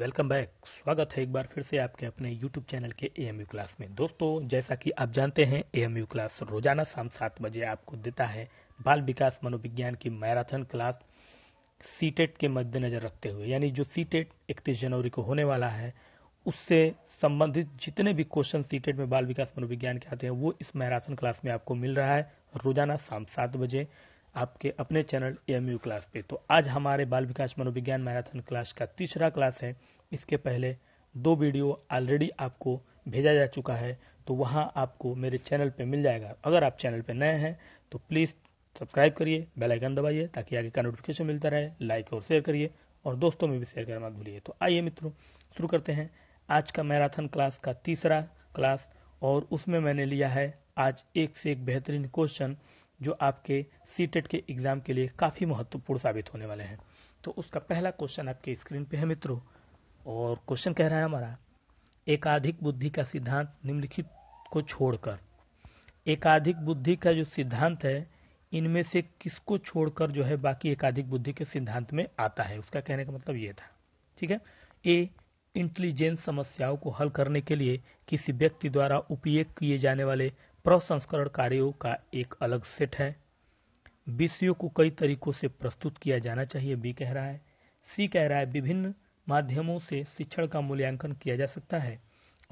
welcome back स्वागत है एक बार फिर से आपके अपने यूट्यूब चैनल के यू क्लास में दोस्तों जैसा कि आप जानते हैं एएमयू क्लास रोजाना शाम सात बजे आपको देता है बाल विकास मनोविज्ञान की मैराथन क्लास सीटेट e के मद्देनजर रखते हुए यानी जो सीटेट e इकतीस जनवरी को होने वाला है उससे संबंधित जितने भी क्वेश्चन सीटेट e में बाल विकास मनोविज्ञान के आते हैं वो इस मैराथन क्लास में आपको मिल रहा है रोजाना शाम सात बजे आपके अपने चैनल एम यू क्लास पे तो आज हमारे बाल विकास मनोविज्ञान मैराथन क्लास का तीसरा क्लास है इसके पहले दो वीडियो ऑलरेडी आपको भेजा जा चुका है तो वहाँ आपको मेरे चैनल पे मिल जाएगा अगर आप चैनल पे नए हैं तो प्लीज़ सब्सक्राइब करिए बेल आइकन दबाइए ताकि आगे का नोटिफिकेशन मिलता रहे लाइक और शेयर करिए और दोस्तों में भी शेयर करना मत भूलिए तो आइए मित्रों शुरू करते हैं आज का मैराथन क्लास का तीसरा क्लास और उसमें मैंने लिया है आज एक से एक बेहतरीन क्वेश्चन जो आपके सी e के एग्जाम के लिए काफी महत्वपूर्ण साबित होने वाले हैं तो उसका पहला क्वेश्चन आपके स्क्रीन पे है मित्रों और क्वेश्चन कह रहा है हमारा एकाधिक बुद्धि का सिद्धांत निम्नलिखित को छोड़कर एकाधिक बुद्धि का जो सिद्धांत है इनमें से किसको छोड़कर जो है बाकी एकाधिक बुद्धि के सिद्धांत में आता है उसका कहने का मतलब ये था ठीक है ए इंटेलिजेंस समस्याओं को हल करने के लिए किसी व्यक्ति द्वारा उपयोग किए जाने वाले प्रसंस्करण कार्यों का एक अलग सेट है विषयों को कई तरीकों से प्रस्तुत किया जाना चाहिए बी कह रहा है सी कह रहा है विभिन्न माध्यमों से शिक्षण का मूल्यांकन किया जा सकता है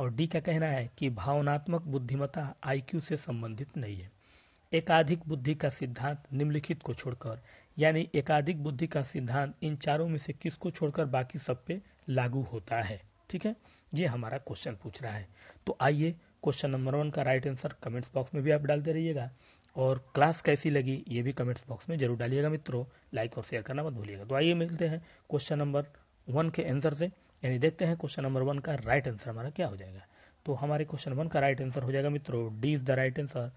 और डी का कहना है कि भावनात्मक बुद्धिमत्ता आईक्यू से संबंधित नहीं है एकाधिक बुद्धि का सिद्धांत निम्नलिखित को छोड़कर यानी एकाधिक बुद्धि का सिद्धांत इन चारों में से किसको छोड़कर बाकी सब पे लागू होता है ठीक है ये हमारा क्वेश्चन पूछ रहा है तो आइए क्वेश्चन नंबर वन का राइट आंसर कमेंट्स बॉक्स में भी आप डालते रहिएगा और क्लास कैसी लगी ये भी कमेंट्स बॉक्स में जरूर डालिएगा मित्रों लाइक और शेयर करना मत भूलिएगा तो आइए मिलते हैं क्वेश्चन नंबर वन के आंसर से यानी देखते हैं क्वेश्चन नंबर वन का राइट आंसर हमारा क्या हो जाएगा तो हमारे क्वेश्चन वन का राइट आंसर हो जाएगा मित्रों D is the right answer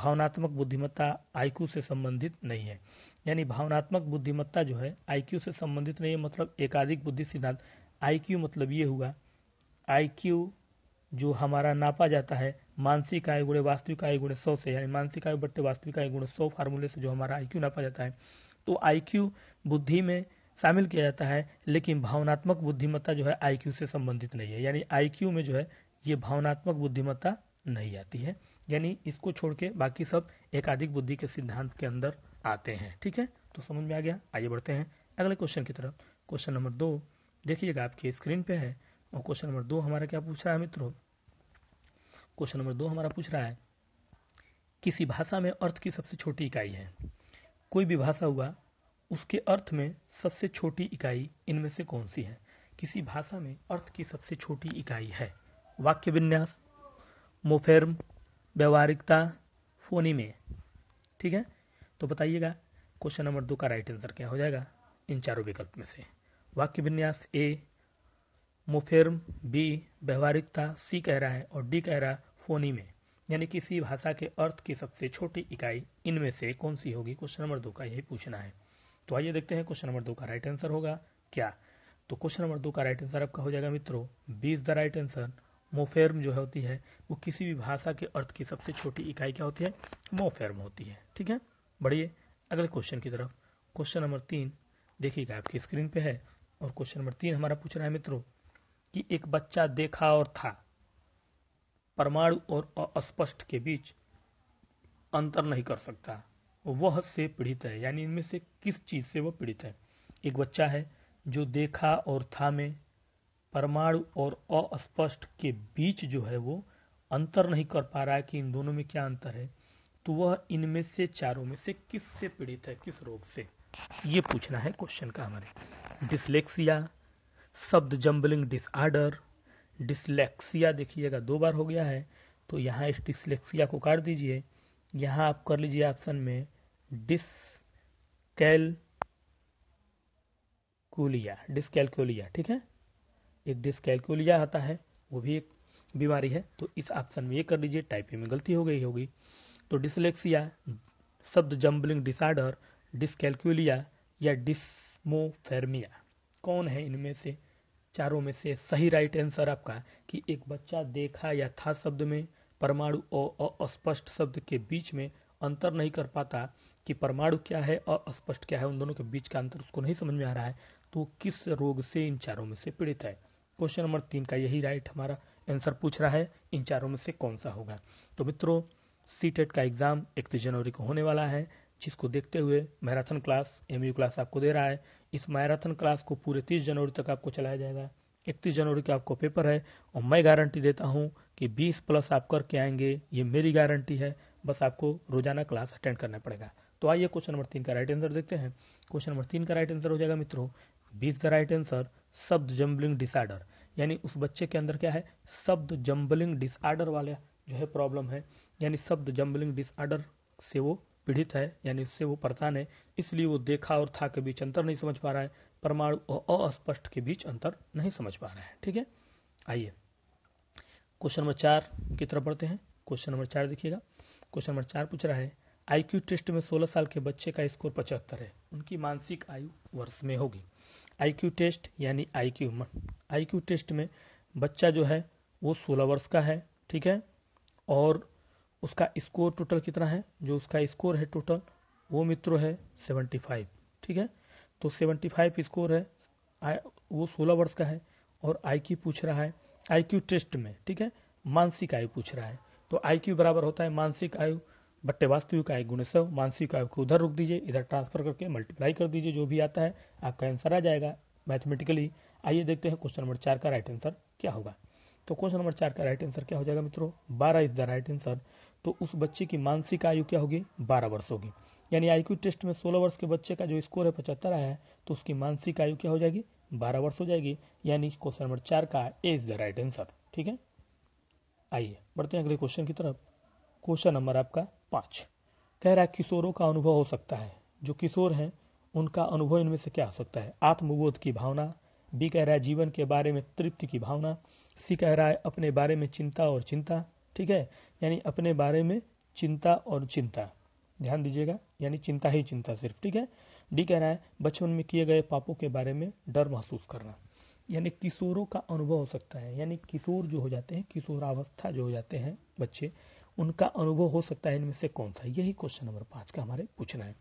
भावनात्मक बुद्धिमत्ता आईक्यू से संबंधित नहीं है यानी भावनात्मक बुद्धिमत्ता जो है आईक्यू से संबंधित नहीं है मतलब एकाधिक बुद्धि सिद्धांत आईक्यू मतलब ये हुआ आईक्यू जो हमारा नापा जाता है मानसिक आय गुणे वास्तविक आय गुणे सौ से यानी मानसिक आयु बट्टे वास्तविक आय गुणे सौ फार्मूले से जो हमारा आईक्यू नापा जाता है तो आईक्यू बुद्धि में शामिल किया जाता है लेकिन भावनात्मक बुद्धिमत्ता जो है आईक्यू से संबंधित नहीं है यानी आईक्यू में जो है ये भावनात्मक बुद्धिमत्ता नहीं आती है यानी इसको छोड़ के बाकी सब एकाधिक बुद्धि के सिद्धांत के अंदर आते हैं ठीक है तो समझ में आ गया आइए बढ़ते हैं अगले क्वेश्चन की तरफ क्वेश्चन नंबर दो देखिएगा आपकी स्क्रीन पे है और क्वेश्चन नंबर दो हमारा क्या पूछ रहा है मित्रों क्वेश्चन नंबर दो हमारा पूछ रहा है किसी भाषा में अर्थ की सबसे छोटी इकाई है कोई भी भाषा हुआ उसके अर्थ में सबसे छोटी इकाई इनमें से कौन सी है किसी भाषा में अर्थ की सबसे छोटी इकाई है वाक्य विन्यास मोफेर्म व्यवहारिकता फोनी में ठीक है तो बताइएगा क्वेश्चन नंबर दो का राइट आंसर क्या हो जाएगा इन चारों विकल्प में से वाक्य विन्यास ए मुफेर्म बी व्यवहारिकता सी कह रहा है और डी कह रहा है फोनी में यानी किसी भाषा के अर्थ की सबसे छोटी इकाई इनमें से कौन सी होगी क्वेश्चन नंबर दो का यही पूछना है तो आइए देखते हैं क्वेश्चन नंबर दो का राइट आंसर होगा क्या तो क्वेश्चन नंबर दो का राइट आंसर आपका हो जाएगा मित्रों B is the right answer मोफेर्म जो है होती है वो किसी भी भाषा के अर्थ की सबसे छोटी इकाई क्या होती है मोफेर्म होती है ठीक है बढ़िए अगले क्वेश्चन की तरफ क्वेश्चन नंबर तीन देखिएगा आपकी स्क्रीन पे है और क्वेश्चन नंबर तीन हमारा पूछ रहा है मित्रों कि एक बच्चा देखा और था परमाणु और अस्पष्ट के बीच अंतर नहीं कर सकता वह से पीड़ित है यानी इनमें से किस चीज से वह पीड़ित है एक बच्चा है जो देखा और था में परमाणु और अस्पष्ट के बीच जो है वो अंतर नहीं कर पा रहा है कि इन दोनों में क्या अंतर है तो वह इनमें से चारों में से किस से पीड़ित है किस रोग से ये पूछना है क्वेश्चन का हमारे डिसलेक्सिया शब्द जम्बलिंग डिसऑर्डर डिसलेक्सिया देखिएगा दो बार हो गया है तो यहाँ इस डिसलेक्सिया को काट दीजिए यहाँ आप कर लीजिए ऑप्शन में डिस कैल ठीक है एक डिसकैलकुलिया आता है वो भी एक बीमारी है तो इस ऑप्शन में ये कर लीजिए टाइपिंग में गलती हो गई होगी तो डिसलेक्सिया शब्द जम्बलिंग डिसऑर्डर डिसकैलकुलिया या डिसमोफेरमिया कौन है इनमें से चारों में से सही राइट आंसर आपका कि एक बच्चा देखा या था शब्द में परमाणु और अस्पष्ट शब्द के बीच में अंतर नहीं कर पाता कि परमाणु क्या है और अस्पष्ट क्या है उन दोनों के बीच का अंतर उसको नहीं समझ में आ रहा है तो किस रोग से इन चारों में से पीड़ित है क्वेश्चन नंबर तीन का यही राइट हमारा आंसर पूछ रहा है इन चारों में से कौन सा होगा तो मित्रों सी टेट e का एग्जाम इकतीस जनवरी को होने वाला है जिसको देखते हुए मैराथन क्लास एमयू क्लास आपको दे रहा है इस मैराथन क्लास को पूरे तीस जनवरी तक आपको चलाया जाएगा इकतीस जनवरी का आपको पेपर है और मैं गारंटी देता हूँ कि बीस प्लस आप करके आएंगे ये मेरी गारंटी है बस आपको रोजाना क्लास अटेंड करना पड़ेगा तो आइए क्वेश्चन नंबर तीन का राइट आंसर देखते हैं क्वेश्चन नंबर तीन का राइट आंसर हो जाएगा मित्रों बीस का राइट आंसर शब्द जम्बलिंग डिसऑर्डर यानी उस बच्चे के अंदर क्या है शब्द जम्बलिंग डिसऑर्डर वाला जो है प्रॉब्लम है यानी शब्द जम्बलिंग डिसऑर्डर से वो पीड़ित है यानी उससे वो परेशान है इसलिए वो देखा और था के बीच अंतर नहीं समझ पा रहा है परमाणु और अस्पष्ट के बीच अंतर नहीं समझ पा रहा है ठीक है आइए क्वेश्चन नंबर चार की तरफ बढ़ते हैं क्वेश्चन नंबर चार देखिएगा क्वेश्चन नंबर चार पूछ रहा है आईक्यू टेस्ट में 16 साल के बच्चे का स्कोर 75 है उनकी मानसिक आयु वर्ष में होगी आईक्यू टेस्ट यानी आईक्यू आईक्यू टेस्ट में बच्चा जो है वो 16 वर्ष का है ठीक है और उसका स्कोर टोटल कितना है जो उसका स्कोर है टोटल वो मित्रों है सेवेंटी फाइव ठीक है तो सेवेंटी फाइव स्कोर है वो सोलह वर्ष का है और आईक्यू पूछ रहा है आईक्यू टेस्ट में ठीक है मानसिक आयु पूछ रहा है तो आईक्यू बराबर होता है मानसिक आयु बट्टे वास्तविक आयु गुण सौ मानसिक आयु को उधर रुक दीजिए इधर ट्रांसफर करके मल्टीप्लाई कर दीजिए जो भी आता है आपका आंसर आ जाएगा मैथमेटिकली आइए देखते हैं क्वेश्चन नंबर चार का राइट आंसर क्या होगा तो क्वेश्चन नंबर चार का राइट आंसर क्या हो जाएगा मित्रों बारह इज द राइट आंसर तो उस बच्चे की मानसिक आयु क्या होगी बारह वर्ष होगी यानी आईक्यू टेस्ट में सोलह वर्ष के बच्चे का जो स्कोर है पचहत्तर आया है तो उसकी मानसिक आयु क्या हो जाएगी बारह वर्ष हो जाएगी यानी क्वेश्चन नंबर चार का A is the right answer ठीक है आइए बढ़ते हैं अगले क्वेश्चन की तरफ क्वेश्चन नंबर आपका पांच कह रहा है किशोरों का अनुभव हो सकता है जो किशोर हैं उनका अनुभव इनमें से क्या हो सकता है आत्मबोध की भावना बी कह रहा है जीवन के बारे में तृप्ति की भावना सी कह रहा है अपने बारे में चिंता और चिंता ठीक है यानी अपने बारे में चिंता और चिंता ध्यान दीजिएगा यानी चिंता ही चिंता सिर्फ ठीक है डी कह रहा है बचपन में किए गए पापों के बारे में डर महसूस करना यानी किशोरों का अनुभव हो सकता है यानी किशोर जो हो जाते हैं किशोरावस्था जो हो जाते हैं बच्चे उनका अनुभव हो सकता है इनमें से कौन सा यही क्वेश्चन नंबर पांच का हमारे पूछना है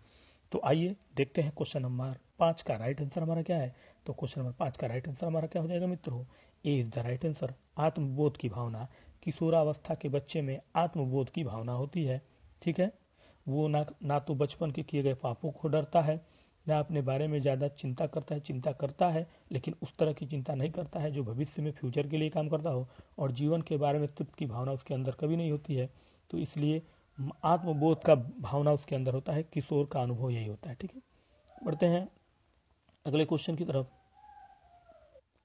तो आइए देखते हैं क्वेश्चन नंबर पांच का राइट आंसर हमारा क्या है तो क्वेश्चन नंबर पांच का राइट आंसर हमारा क्या हो जाएगा मित्रों A is the right answer आत्मबोध की भावना किशोरावस्था के बच्चे में आत्मबोध की भावना होती है ठीक है वो ना ना तो बचपन के किए गए पापों को डरता है ना अपने बारे में ज़्यादा चिंता करता है चिंता करता है लेकिन उस तरह की चिंता नहीं करता है जो भविष्य में फ्यूचर के लिए काम करता हो और जीवन के बारे में तृप्त की भावना उसके अंदर कभी नहीं होती है तो इसलिए आत्मबोध का भावना उसके अंदर होता है किशोर का अनुभव यही होता है ठीक है बढ़ते हैं अगले क्वेश्चन की तरफ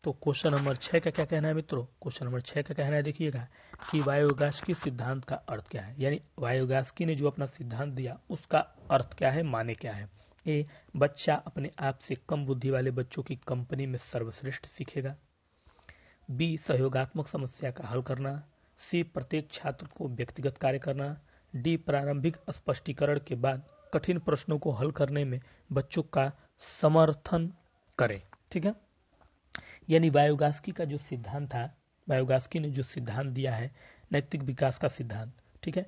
तो क्वेश्चन नंबर छह का क्या कहना है मित्रों क्वेश्चन नंबर छह का कहना है देखिएगा कि वायुगास की सिद्धांत का अर्थ क्या है यानी वायुगास की ने जो अपना सिद्धांत दिया उसका अर्थ क्या है माने क्या है ए बच्चा अपने आप से कम बुद्धि वाले बच्चों की कंपनी में सर्वश्रेष्ठ सीखेगा बी सहयोगात्मक समस्या का हल करना सी प्रत्येक छात्र को व्यक्तिगत कार्य करना डी प्रारंभिक स्पष्टीकरण के बाद कठिन प्रश्नों को हल करने में बच्चों का समर्थन करें ठीक है यानी बायोगास्की का जो सिद्धांत था बायोगास्की ने जो सिद्धांत दिया है नैतिक विकास का सिद्धांत ठीक है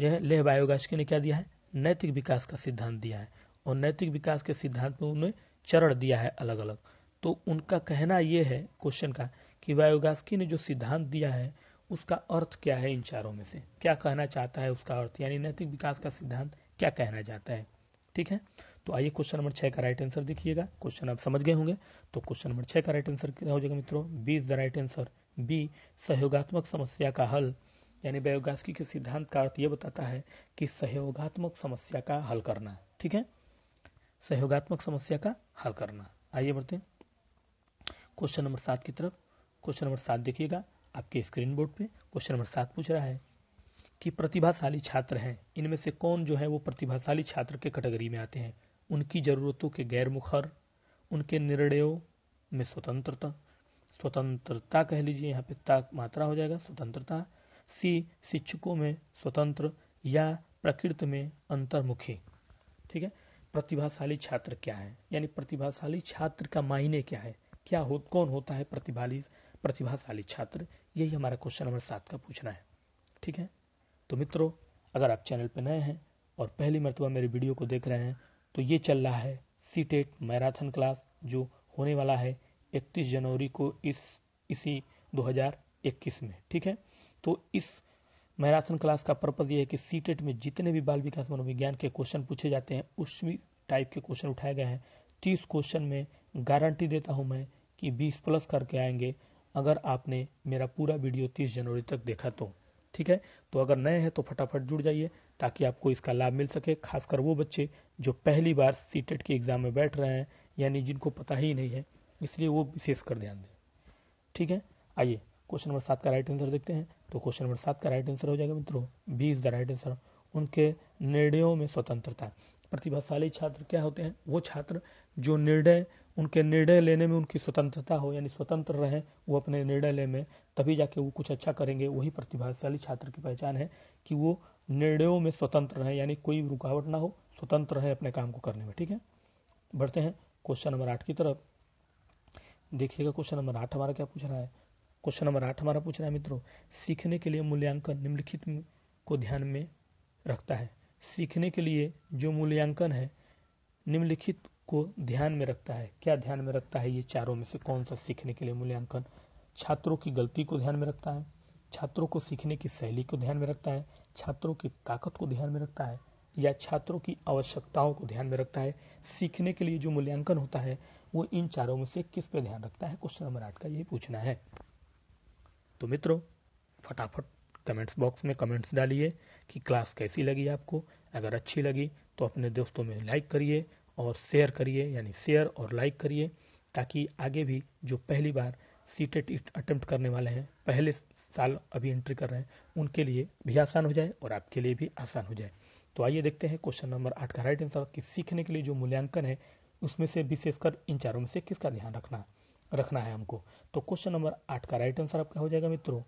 जो है लेह बायोगास्की ने क्या दिया है नैतिक विकास का सिद्धांत दिया है और नैतिक विकास के सिद्धांत में उन्हें चरण दिया है अलग अलग तो उनका कहना यह है क्वेश्चन का कि बायोगास्की ने जो सिद्धांत दिया है उसका अर्थ क्या है इन चारों में से क्या कहना चाहता है उसका अर्थ यानी नैतिक विकास का सिद्धांत क्या कहना चाहता है ठीक है तो आइए क्वेश्चन नंबर छह का राइट आंसर देखिएगा क्वेश्चन आप समझ गए होंगे तो क्वेश्चन नंबर छह का राइट आंसर क्या हो जाएगा मित्रों B is the right answer B सहयोगात्मक समस्या का हल यानी बयोगास्की के सिद्धांत का अर्थ यह बताता है कि सहयोगात्मक समस्या का हल करना ठीक है सहयोगात्मक समस्या का हल करना आइए बढ़ते क्वेश्चन नंबर सात की तरफ क्वेश्चन नंबर सात देखिएगा आपके स्क्रीन बोर्ड पे क्वेश्चन नंबर सात पूछ रहा है कि प्रतिभाशाली छात्र हैं इनमें से कौन जो है वो प्रतिभाशाली छात्र के कैटेगरी में आते हैं उनकी ज़रूरतों के गैर मुखर उनके निर्णयों में स्वतंत्रता स्वतंत्रता कह लीजिए यहाँ पे ताक मात्रा हो जाएगा स्वतंत्रता सी शिक्षकों में स्वतंत्र या प्रकृति में अंतर्मुखी ठीक है प्रतिभाशाली छात्र क्या है यानी प्रतिभाशाली छात्र का मायने क्या है क्या हो कौन होता है प्रतिभाली प्रतिभाशाली छात्र यही हमारा क्वेश्चन नंबर सात का पूछना है ठीक है तो मित्रों अगर आप चैनल पर नए हैं और पहली मरतबा मेरे वीडियो को देख रहे हैं तो ये चल रहा है सी टेट मैराथन क्लास जो होने वाला है 31 जनवरी को इस इसी 2021 में ठीक है तो इस मैराथन क्लास का पर्पज ये है कि सी टेट e में जितने भी बाल विकास मनोविज्ञान के क्वेश्चन पूछे जाते हैं उसमें टाइप के क्वेश्चन उठाए गए हैं तीस क्वेश्चन में गारंटी देता हूँ मैं कि बीस प्लस करके आएंगे अगर आपने मेरा पूरा वीडियो 30 जनवरी तक देखा तो ठीक है तो अगर नए हैं तो फटाफट जुड़ जाइए ताकि आपको इसका लाभ मिल सके खासकर वो बच्चे जो पहली बार सीटेट e के एग्जाम में बैठ रहे हैं यानी जिनको पता ही नहीं है इसलिए वो विशेष कर ध्यान दें ठीक है आइए क्वेश्चन नंबर सात का राइट आंसर देखते हैं तो क्वेश्चन नंबर सात का राइट आंसर हो जाएगा मित्रों B is the right answer उनके निर्णयों में स्वतंत्रता प्रतिभाशाली छात्र क्या होते हैं वो छात्र जो निर्णय उनके निर्णय लेने में उनकी स्वतंत्रता हो यानी स्वतंत्र रहें वो अपने निर्णय ले में तभी जाके वो कुछ अच्छा करेंगे वही प्रतिभाशाली छात्र की पहचान है कि वो निर्णयों में स्वतंत्र रहें यानी कोई रुकावट ना हो स्वतंत्र रहें अपने काम को करने में ठीक है बढ़ते हैं क्वेश्चन नंबर आठ की तरफ देखिएगा क्वेश्चन नंबर आठ हमारा क्या पूछ रहा है क्वेश्चन नंबर आठ हमारा पूछ रहा है मित्रों सीखने के लिए मूल्यांकन निम्नलिखित को ध्यान में रखता है सीखने के लिए जो मूल्यांकन है निम्नलिखित को ध्यान में रखता है क्या ध्यान में रखता है ये चारों में से कौन सा सीखने के लिए मूल्यांकन छात्रों की गलती को ध्यान में रखता है छात्रों को सीखने की शैली को ध्यान में रखता है छात्रों की ताकत को ध्यान में रखता है या छात्रों की आवश्यकताओं को ध्यान में रखता है सीखने के लिए जो मूल्यांकन होता है वो इन चारों में से किस पे ध्यान रखता है क्वेश्चन नंबर आठ का यही पूछना है तो मित्रों फटाफट कमेंट्स बॉक्स में कमेंट्स डालिए कि क्लास कैसी लगी आपको अगर अच्छी लगी तो अपने दोस्तों में लाइक करिए और शेयर करिए यानी शेयर और लाइक करिए ताकि आगे भी जो पहली बार सी टेट करने वाले हैं पहले साल अभी एंट्री कर रहे हैं उनके लिए भी आसान हो जाए और आपके लिए भी आसान हो जाए तो आइए देखते हैं क्वेश्चन नंबर आठ का राइट आंसर कि सीखने के लिए जो मूल्यांकन है उसमें से विशेषकर इन चारों में से किसका ध्यान रखना रखना है हमको तो क्वेश्चन नंबर आठ का राइट आंसर आपका हो जाएगा मित्रों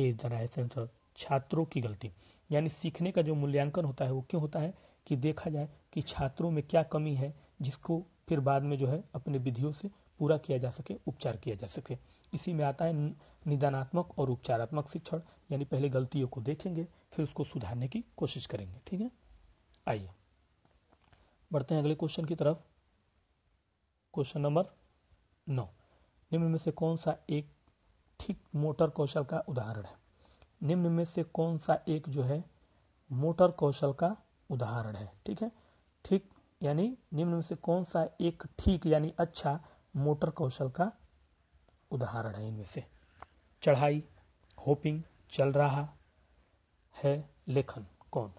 ए द राइट आंसर छात्रों की गलती यानी सीखने का जो मूल्यांकन होता है वो क्यों होता है कि देखा जाए कि छात्रों में क्या कमी है जिसको फिर बाद में जो है अपने विधियों से पूरा किया जा सके उपचार किया जा सके इसी में आता है निदानात्मक और उपचारात्मक शिक्षण यानी पहले गलतियों को देखेंगे फिर उसको सुधारने की कोशिश करेंगे ठीक है आइए बढ़ते हैं अगले क्वेश्चन की तरफ क्वेश्चन नंबर नौ निम्न में से कौन सा एक ठीक मोटर कौशल का उदाहरण है निम्न में से कौन सा एक जो है मोटर कौशल का उदाहरण है ठीक है ठीक यानी निम्न से कौन सा एक ठीक यानी अच्छा मोटर कौशल का उदाहरण है इनमें से चढ़ाई होपिंग चल रहा है लेखन कौन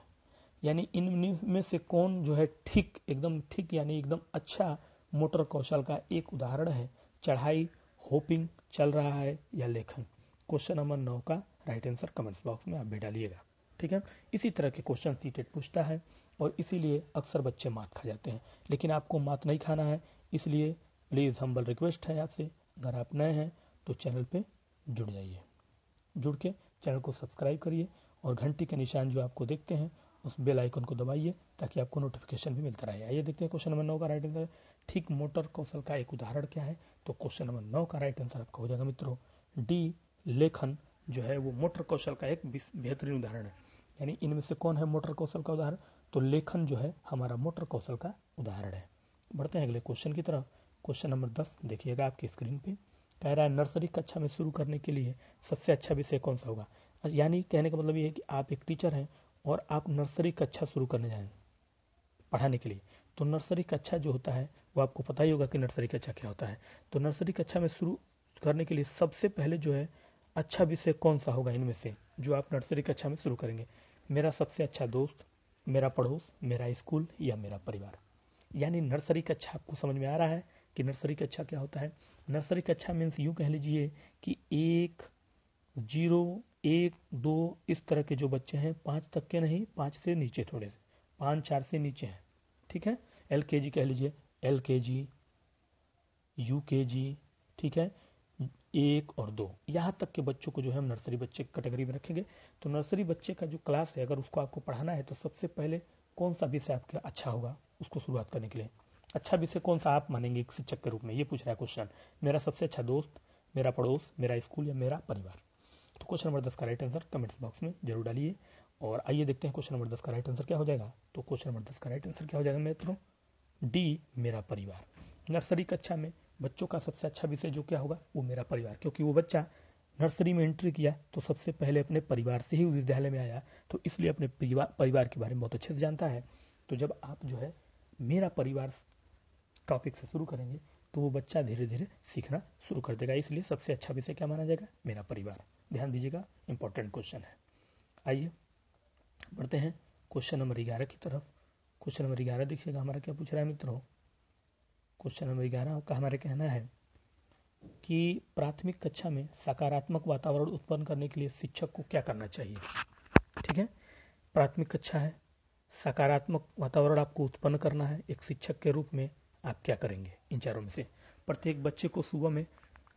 यानी इन में से कौन जो है ठीक एकदम ठीक यानी एकदम अच्छा मोटर कौशल का एक उदाहरण है चढ़ाई होपिंग चल रहा है या लेखन क्वेश्चन नंबर नौ का राइट आंसर कमेंट्स बॉक्स में आप भी डालिएगा ठीक है इसी तरह के क्वेश्चन सी टेट पूछता है और इसीलिए अक्सर बच्चे मात खा जाते हैं लेकिन आपको मात नहीं खाना है इसलिए प्लीज़ हम्बल रिक्वेस्ट है आपसे अगर आप नए हैं तो चैनल पे जुड़ जाइए जुड़ के चैनल को सब्सक्राइब करिए और घंटी के निशान जो आपको देखते हैं उस बेल आइकन को दबाइए ताकि आपको नोटिफिकेशन भी मिलता रहे आइए देखते हैं क्वेश्चन नंबर नौ का राइट आंसर ठीक मोटर कौशल का एक उदाहरण क्या है तो क्वेश्चन नंबर नौ का राइट आंसर आपका हो जाएगा मित्रों डी लेखन जो है वो मोटर कौशल का एक बेहतरीन उदाहरण है यानी इनमें से कौन है मोटर कौशल का उदाहरण तो लेखन जो है हमारा मोटर कौशल का उदाहरण है बढ़ते हैं अगले क्वेश्चन की तरफ क्वेश्चन नंबर दस देखिएगा आपकी स्क्रीन पे कह रहा है नर्सरी कक्षा में शुरू करने के लिए सबसे अच्छा विषय कौन सा होगा यानी कहने का मतलब ये है कि आप एक टीचर हैं और आप नर्सरी कक्षा शुरू करने जाए पढ़ाने के लिए तो नर्सरी कक्षा जो होता है वो आपको पता ही होगा कि नर्सरी कक्षा क्या होता है तो नर्सरी कक्षा में शुरू करने के लिए सबसे पहले जो है अच्छा विषय कौन सा होगा इनमें से जो आप नर्सरी कक्षा में शुरू करेंगे मेरा सबसे अच्छा दोस्त मेरा पड़ोस मेरा स्कूल या मेरा परिवार यानी नर्सरी कक्षा अच्छा, आपको समझ में आ रहा है कि नर्सरी कक्षा अच्छा क्या होता है नर्सरी कक्षा मीन्स यूँ कह लीजिए कि एक जीरो एक दो इस तरह के जो बच्चे हैं पाँच तक के नहीं पाँच से नीचे थोड़े से पाँच चार से नीचे हैं ठीक है एल कह लीजिए एल के जी ठीक है एक और दो यहाँ तक के बच्चों को जो है हम नर्सरी बच्चे कैटेगरी में रखेंगे तो नर्सरी बच्चे का जो क्लास है अगर उसको आपको पढ़ाना है तो सबसे पहले कौन सा विषय आपके अच्छा होगा उसको शुरुआत करने के लिए अच्छा विषय कौन सा आप मानेंगे एक शिक्षक के रूप में ये पूछ रहा है क्वेश्चन मेरा सबसे अच्छा दोस्त मेरा पड़ोस मेरा स्कूल या मेरा परिवार तो क्वेश्चन नंबर दस का राइट आंसर कमेंट बॉक्स में जरूर डालिए और आइए देखते हैं क्वेश्चन नंबर दस का राइट आंसर क्या हो जाएगा तो क्वेश्चन नंबर दस का राइट आंसर क्या हो जाएगा मित्रों डी मेरा परिवार नर्सरी कक्षा में बच्चों का सबसे अच्छा विषय जो क्या होगा वो मेरा परिवार क्योंकि वो बच्चा नर्सरी में एंट्री किया तो सबसे पहले अपने परिवार से ही विद्यालय में आया तो इसलिए अपने परिवार के बारे में बहुत अच्छे से जानता है तो जब आप जो है मेरा परिवार टॉपिक से शुरू करेंगे तो वो बच्चा धीरे धीरे सीखना शुरू कर देगा इसलिए सबसे अच्छा विषय क्या माना जाएगा मेरा परिवार ध्यान दीजिएगा इंपॉर्टेंट क्वेश्चन है आइए बढ़ते हैं क्वेश्चन नंबर ग्यारह की तरफ क्वेश्चन नंबर ग्यारह देखिएगा हमारा क्या पूछ रहा है मित्रों क्वेश्चन नंबर ग्यारह का हमारे कहना है कि प्राथमिक कक्षा में सकारात्मक वातावरण उत्पन्न करने के लिए शिक्षक को क्या करना चाहिए ठीक है प्राथमिक कक्षा है सकारात्मक वातावरण आपको उत्पन्न करना है एक शिक्षक के रूप में आप क्या करेंगे इन चारों में से प्रत्येक बच्चे को सुबह में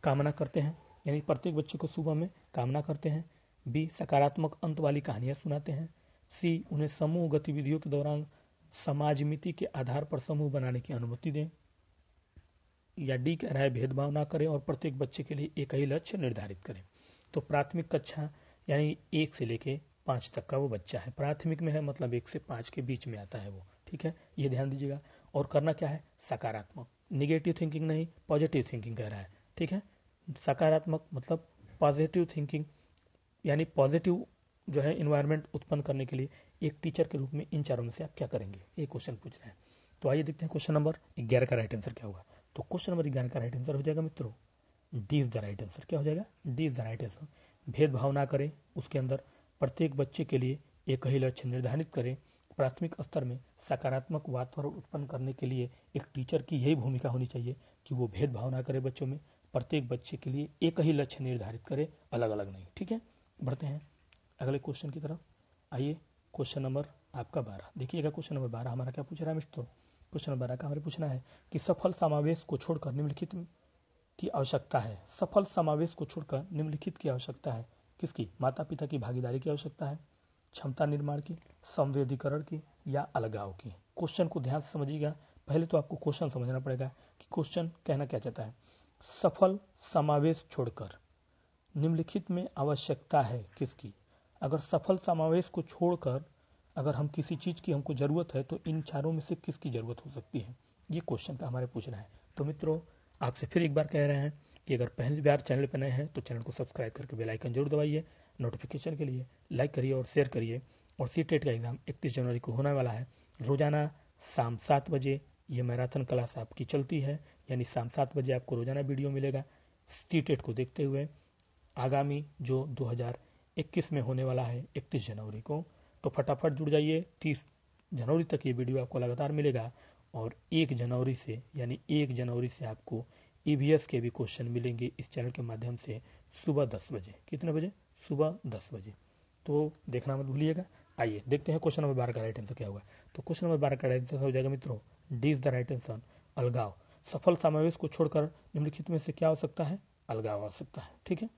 कामना करते हैं यानी प्रत्येक बच्चे को सुबह में कामना करते हैं बी सकारात्मक अंत वाली कहानियाँ सुनाते हैं सी उन्हें समूह गतिविधियों के दौरान समाजमिति के आधार पर समूह बनाने की अनुमति दें या डी कह रहा है भेदभाव ना करें और प्रत्येक बच्चे के लिए एक ही लक्ष्य निर्धारित करें तो प्राथमिक कक्षा यानी एक से लेके पांच तक का वो बच्चा है प्राथमिक में है मतलब एक से पांच के बीच में आता है वो ठीक है ये ध्यान दीजिएगा और करना क्या है सकारात्मक निगेटिव थिंकिंग नहीं पॉजिटिव थिंकिंग कह रहा है ठीक है सकारात्मक मतलब पॉजिटिव थिंकिंग यानी पॉजिटिव जो है इन्वायरमेंट उत्पन्न करने के लिए एक टीचर के रूप में इन चारों में से आप क्या करेंगे ये क्वेश्चन पूछ रहे हैं तो आइए देखते हैं क्वेश्चन नंबर ग्यारह का राइट आंसर क्या होगा तो क्वेश्चन नंबर ग्यारह का राइट आंसर हो जाएगा मित्रों D is the right answer क्या हो जाएगा D is the right answer भेदभाव ना करें उसके अंदर प्रत्येक बच्चे के लिए एक ही लक्ष्य निर्धारित करें प्राथमिक स्तर में सकारात्मक वातावरण उत्पन्न करने के लिए एक टीचर की यही भूमिका होनी चाहिए कि वो भेदभाव ना करे बच्चों में प्रत्येक बच्चे के लिए एक ही लक्ष्य निर्धारित करे अलग अलग नहीं ठीक है बढ़ते हैं अगले क्वेश्चन की तरफ आइए क्वेश्चन नंबर आपका बारह देखिएगा क्वेश्चन नंबर बारह हमारा क्या पूछ रहा है मित्रों प्रश्न नंबर आका हमारे पूछना है कि सफल समावेश को छोड़कर निम्नलिखित की आवश्यकता है सफल समावेश को छोड़कर निम्नलिखित की आवश्यकता है किसकी माता पिता की भागीदारी की आवश्यकता है क्षमता निर्माण की संवेदीकरण की या अलगाव की क्वेश्चन को ध्यान से समझिएगा पहले तो आपको क्वेश्चन समझना पड़ेगा कि क्वेश्चन कहना क्या चाहता है सफल समावेश छोड़कर निम्नलिखित में आवश्यकता है किसकी अगर सफल समावेश को छोड़कर अगर हम किसी चीज़ की हमको ज़रूरत है तो इन चारों में से किसकी ज़रूरत हो सकती है ये क्वेश्चन का हमारे पूछना है तो मित्रों आपसे फिर एक बार कह रहे हैं कि अगर पहली बार चैनल पर नए हैं तो चैनल को सब्सक्राइब करके बेल आइकन जरूर दबाइए नोटिफिकेशन के लिए लाइक करिए और शेयर करिए और सी टेट का एग्ज़ाम इकतीस जनवरी को होने वाला है रोज़ाना शाम सात बजे ये मैराथन क्लास आपकी चलती है यानी शाम सात बजे आपको रोज़ाना वीडियो मिलेगा सी टेट को देखते हुए आगामी जो 2021 में होने वाला है 31 जनवरी को तो फटाफट जुड़ जाइए तीस जनवरी तक ये वीडियो आपको लगातार मिलेगा और एक जनवरी से यानी एक जनवरी से आपको ई e के भी क्वेश्चन मिलेंगे इस चैनल के माध्यम से सुबह दस बजे कितने बजे सुबह दस बजे तो देखना मत भूलिएगा आइए देखते हैं क्वेश्चन नंबर बारह का राइट आंसर क्या होगा तो क्वेश्चन नंबर बारह का राइट आंसर हो जाएगा मित्रों D is the right answer अलगाव सफल समावेश को छोड़कर निम्नलिखित में से क्या हो सकता है अलगाव हो सकता है ठीक है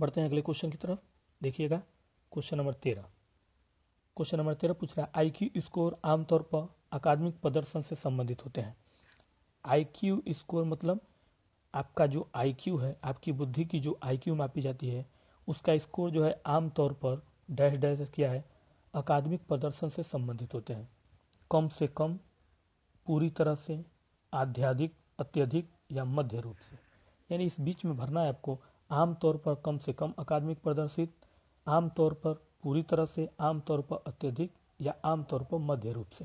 बढ़ते हैं अगले क्वेश्चन की तरफ देखिएगा क्वेश्चन नंबर तेरह क्वेश्चन नंबर तेरह पूछ रहा है आई क्यू स्कोर आमतौर पर अकादमिक प्रदर्शन से संबंधित होते हैं आई क्यू स्कोर मतलब आपका जो आई क्यू है आपकी बुद्धि की जो आई क्यू मापी जाती है उसका स्कोर जो है आमतौर पर डैश डैश क्या है अकादमिक प्रदर्शन से संबंधित होते हैं कम से कम पूरी तरह से आध्यात्मिक अत्यधिक या मध्य रूप से यानी इस बीच में भरना है आपको आमतौर पर कम से कम अकादमिक प्रदर्शित आमतौर पर पूरी तरह से आमतौर पर अत्यधिक या आमतौर पर मध्य रूप से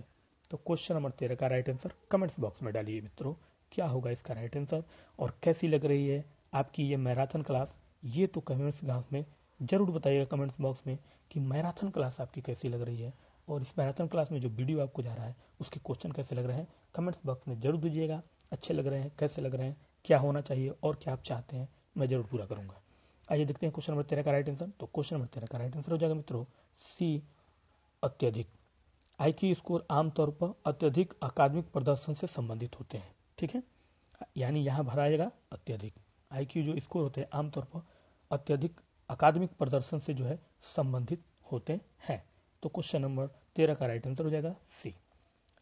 तो क्वेश्चन नंबर तेरह का राइट आंसर कमेंट्स बॉक्स में डालिए मित्रों क्या होगा इसका राइट आंसर और कैसी लग रही है आपकी ये मैराथन क्लास ये तो कमेंट्स घास में जरूर बताइएगा कमेंट्स बॉक्स में कि मैराथन क्लास आपकी कैसी लग रही है और इस मैराथन क्लास में जो वीडियो आपको जा रहा है उसके क्वेश्चन कैसे लग रहे हैं कमेंट्स बॉक्स में जरूर दीजिएगा अच्छे लग रहे हैं कैसे लग रहे हैं क्या होना चाहिए और क्या आप चाहते हैं मैं जरूर पूरा करूँगा आइए देखते हैं क्वेश्चन नंबर तेरह का राइट आंसर तो क्वेश्चन नंबर तेरह का राइट आंसर हो जाएगा मित्रों सी अत्यधिक आईक्यू स्कोर आमतौर पर अत्यधिक अकादमिक प्रदर्शन से संबंधित होते हैं ठीक है यानी यहाँ भरा आएगा अत्यधिक आईक्यू जो स्कोर होते हैं आमतौर पर अत्यधिक अकादमिक प्रदर्शन से जो है संबंधित होते हैं तो क्वेश्चन नंबर तेरह का राइट आंसर हो जाएगा सी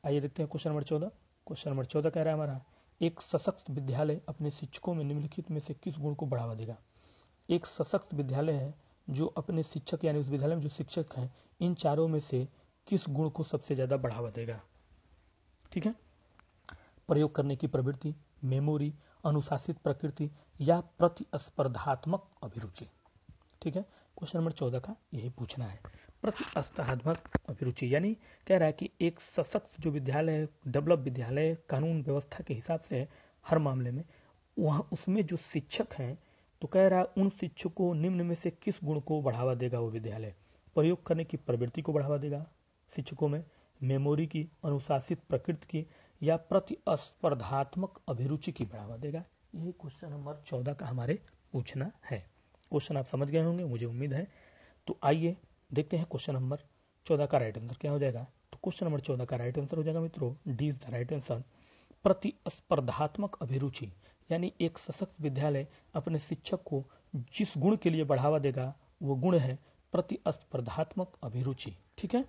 आइए देखते हैं क्वेश्चन नंबर चौदह क्वेश्चन नंबर चौदह कह रहा है हमारा एक सशक्त विद्यालय अपने शिक्षकों में निम्नलिखित में से किस गुण को बढ़ावा देगा एक सशक्त विद्यालय है जो अपने शिक्षक यानी उस विद्यालय में जो शिक्षक हैं इन चारों में से किस गुण को सबसे ज़्यादा बढ़ावा देगा ठीक है प्रयोग करने की प्रवृत्ति मेमोरी अनुशासित प्रकृति या प्रतिस्पर्धात्मक अभिरुचि ठीक है क्वेश्चन नंबर चौदह का यही पूछना है प्रतिस्पर्धात्मक अभिरुचि यानी कह रहा है कि एक सशक्त जो विद्यालय डेवलप विद्यालय कानून व्यवस्था के हिसाब से हर मामले में वहां उसमें जो शिक्षक हैं तो कह रहा है उन शिक्षकों निम्न में से किस गुण को बढ़ावा देगा वो विद्यालय प्रयोग करने की प्रवृत्ति को बढ़ावा देगा शिक्षकों में मेमोरी की अनुशासित प्रकृति की या प्रतिस्पर्धात्मक अभिरुचि की बढ़ावा देगा यही क्वेश्चन नंबर चौदह का हमारे पूछना है क्वेश्चन आप समझ गए होंगे मुझे उम्मीद है तो आइए देखते हैं क्वेश्चन नंबर चौदह का राइट आंसर क्या हो जाएगा तो क्वेश्चन नंबर चौदह का राइट आंसर हो जाएगा मित्रों D is the right answer प्रतिस्पर्धात्मक अभिरुचि यानी एक सशक्त विद्यालय अपने शिक्षक को जिस गुण के लिए बढ़ावा देगा वो गुण है प्रतिस्पर्धात्मक अभिरुचि ठीक है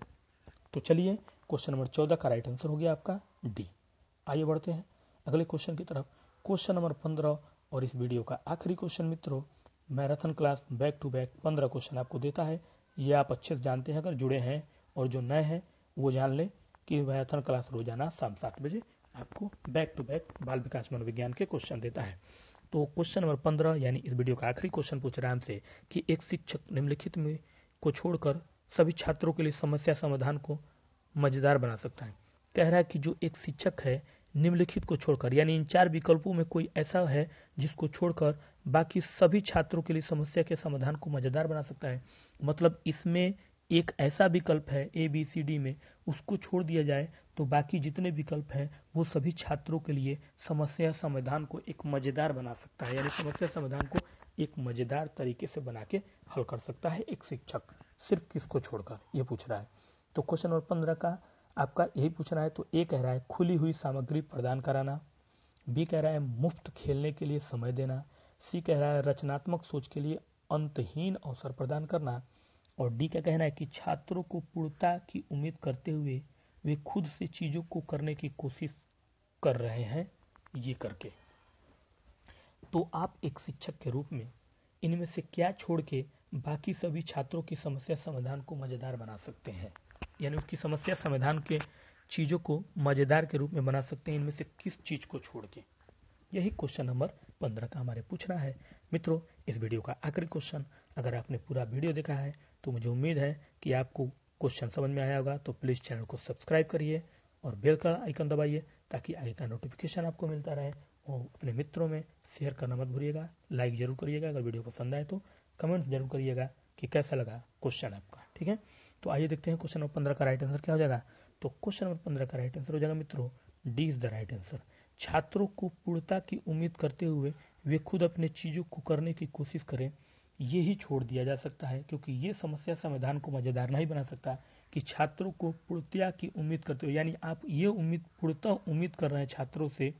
तो चलिए क्वेश्चन नंबर चौदह का राइट आंसर हो गया आपका डी आइए बढ़ते हैं अगले क्वेश्चन की तरफ क्वेश्चन नंबर पंद्रह और इस वीडियो का आखिरी क्वेश्चन मित्रों marathon class back to back पंद्रह क्वेश्चन आपको देता है ये आप अच्छे से जानते हैं अगर जुड़े हैं और जो नए हैं वो जान लें कि मैराथन क्लास रोजाना शाम सात बजे आपको बैक टू बैक बाल विकास मनोविज्ञान के क्वेश्चन देता है तो क्वेश्चन नंबर पंद्रह यानी इस वीडियो का आखिरी क्वेश्चन पूछ रहा है हमसे कि एक शिक्षक निम्नलिखित में को छोड़कर सभी छात्रों के लिए समस्या समाधान को मजेदार बना सकता है कह रहा है कि जो एक शिक्षक है निम्नलिखित को छोड़कर यानी इन चार विकल्पों में कोई ऐसा है जिसको छोड़कर बाकी सभी छात्रों के लिए समस्या के समाधान को मजेदार बना सकता है मतलब इसमें एक ऐसा विकल्प है ए बी सी डी में उसको छोड़ दिया जाए तो बाकी जितने विकल्प हैं वो सभी छात्रों के लिए समस्या समाधान को एक मज़ेदार बना सकता है यानी समस्या समाधान को एक मज़ेदार तरीके से बना के हल कर सकता है एक शिक्षक सिर्फ किसको छोड़कर ये पूछ रहा है तो क्वेश्चन नंबर पंद्रह का आपका यही पूछ रहा है तो ए कह रहा है खुली हुई सामग्री प्रदान कराना बी कह रहा है मुफ्त खेलने के लिए समय देना सी कह रहा है रचनात्मक सोच के लिए अंतहीन अवसर प्रदान करना और डी का कहना है कि छात्रों को पूर्णता की उम्मीद करते हुए वे खुद से चीज़ों को करने की कोशिश कर रहे हैं ये करके तो आप एक शिक्षक के रूप में इनमें से क्या छोड़ के बाकी सभी छात्रों की समस्या समाधान को मज़ेदार बना सकते हैं यानी उसकी समस्या समाधान के चीज़ों को मज़ेदार के रूप में बना सकते हैं इनमें से किस चीज़ को छोड़ के यही क्वेश्चन नंबर पंद्रह का हमारे पूछना है मित्रों इस वीडियो का आखिरी क्वेश्चन अगर आपने पूरा वीडियो देखा है तो मुझे उम्मीद है कि आपको क्वेश्चन समझ में आया होगा तो प्लीज़ चैनल को सब्सक्राइब करिए और बेल का आइकन दबाइए ताकि आगे का नोटिफिकेशन आपको मिलता रहे और अपने मित्रों में शेयर करना मत भूलिएगा लाइक जरूर करिएगा अगर वीडियो पसंद आए तो कमेंट जरूर करिएगा कि कैसा लगा क्वेश्चन आपका ठीक है तो आइए देखते हैं क्वेश्चन नंबर पंद्रह का राइट आंसर क्या हो जाएगा तो क्वेश्चन नंबर पंद्रह का राइट आंसर हो जाएगा मित्रों D is the right answer छात्रों को पूर्णता की उम्मीद करते हुए वे खुद अपने चीजों को करने की कोशिश करें ये ही छोड़ दिया जा सकता है क्योंकि ये समस्या समाधान को मजेदार नहीं बना सकता कि छात्रों को पूर्णता की उम्मीद करते हुए यानी आप ये उम्मीद पूर्णतः उम्मीद कर रहे हैं छात्रों से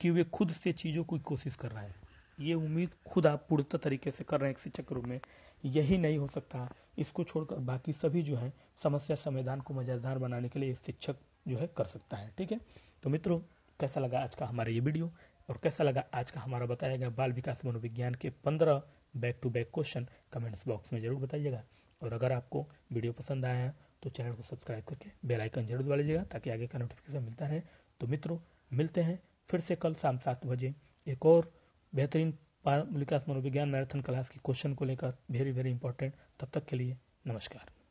कि वे खुद से चीजों की कोशिश कर रहे हैं ये उम्मीद खुद आप पूर्णतः तरीके से कर रहे हैं एक शिक्षक के रूप में यही नहीं हो सकता इसको छोड़कर बाकी सभी जो है समस्या संविधान को मजेदार बनाने के लिए शिक्षक जो है कर सकता है ठीक है तो मित्रों कैसा लगा आज का हमारा ये वीडियो और कैसा लगा आज का हमारा बताया गया बाल विकास मनोविज्ञान के पंद्रह back to back question comments box में जरूर बताइएगा और अगर आपको वीडियो पसंद आया है तो चैनल को सब्सक्राइब करके बेल आइकन जरूर दबा लीजिएगा ताकि आगे का नोटिफिकेशन मिलता रहे तो मित्रों मिलते हैं फिर से कल शाम सात बजे एक और बेहतरीन विकास मनोविज्ञान मैराथन क्लास के क्वेश्चन को लेकर वेरी वेरी इंपॉर्टेंट तब तक के लिए नमस्कार